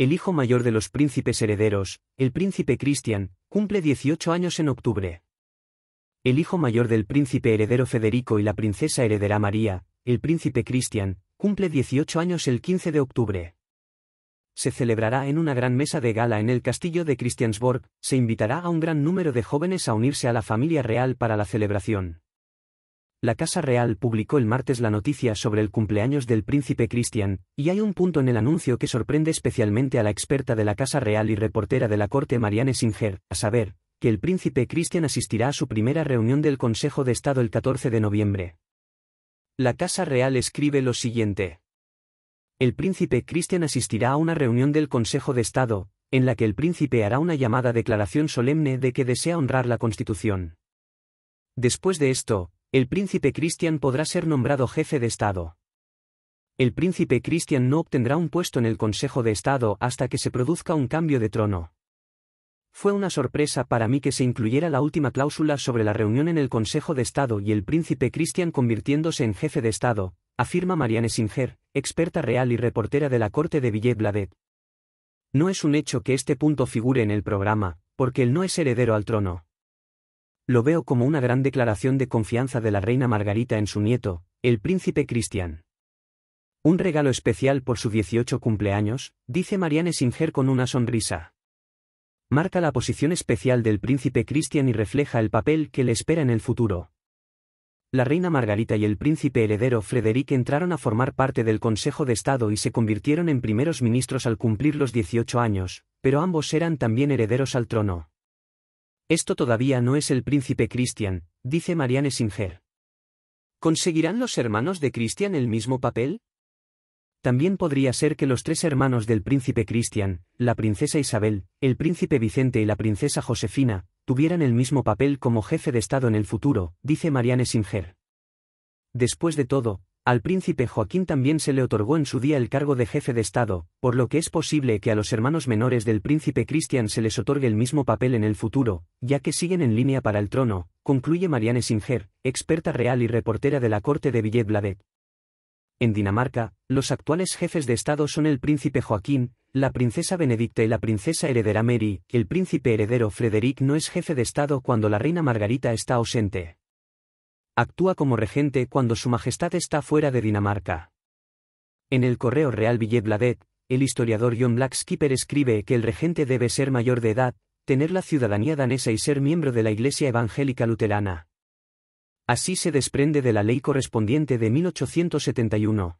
El hijo mayor de los príncipes herederos, el príncipe Christian, cumple 18 años en octubre. El hijo mayor del príncipe heredero Federico y la princesa heredera María, el príncipe Christian, cumple 18 años el 15 de octubre. Se celebrará en una gran mesa de gala en el castillo de Christiansborg, se invitará a un gran número de jóvenes a unirse a la familia real para la celebración. La Casa Real publicó el martes la noticia sobre el cumpleaños del príncipe Christian, y hay un punto en el anuncio que sorprende especialmente a la experta de la Casa Real y reportera de la corte Marianne Singer, a saber, que el príncipe Christian asistirá a su primera reunión del Consejo de Estado el 14 de noviembre. La Casa Real escribe lo siguiente. El príncipe Christian asistirá a una reunión del Consejo de Estado, en la que el príncipe hará una llamada declaración solemne de que desea honrar la Constitución. Después de esto, el príncipe Christian podrá ser nombrado jefe de Estado. El príncipe Christian no obtendrá un puesto en el Consejo de Estado hasta que se produzca un cambio de trono. Fue una sorpresa para mí que se incluyera la última cláusula sobre la reunión en el Consejo de Estado y el príncipe Christian convirtiéndose en jefe de Estado, afirma Marianne Singer, experta real y reportera de la corte de Villers-Bladet. No es un hecho que este punto figure en el programa, porque él no es heredero al trono. Lo veo como una gran declaración de confianza de la reina Margarita en su nieto, el príncipe Cristian. Un regalo especial por su 18 cumpleaños, dice Marianne Singer con una sonrisa. Marca la posición especial del príncipe Cristian y refleja el papel que le espera en el futuro. La reina Margarita y el príncipe heredero Frederick entraron a formar parte del Consejo de Estado y se convirtieron en primeros ministros al cumplir los 18 años, pero ambos eran también herederos al trono. Esto todavía no es el príncipe Christian, dice Marianne Singer. ¿Conseguirán los hermanos de Christian el mismo papel? También podría ser que los tres hermanos del príncipe Christian, la princesa Isabel, el príncipe Vicente y la princesa Josefina, tuvieran el mismo papel como jefe de Estado en el futuro, dice Marianne Singer. Después de todo, al príncipe Joaquín también se le otorgó en su día el cargo de jefe de Estado, por lo que es posible que a los hermanos menores del príncipe Cristian se les otorgue el mismo papel en el futuro, ya que siguen en línea para el trono, concluye Marianne Singer, experta real y reportera de la corte de Villet En Dinamarca, los actuales jefes de Estado son el príncipe Joaquín, la princesa Benedicta y la princesa heredera Mary, el príncipe heredero Frederick no es jefe de Estado cuando la reina Margarita está ausente actúa como regente cuando su majestad está fuera de Dinamarca. En el correo real Bladet, el historiador John Blackskipper escribe que el regente debe ser mayor de edad, tener la ciudadanía danesa y ser miembro de la Iglesia Evangélica Luterana. Así se desprende de la ley correspondiente de 1871.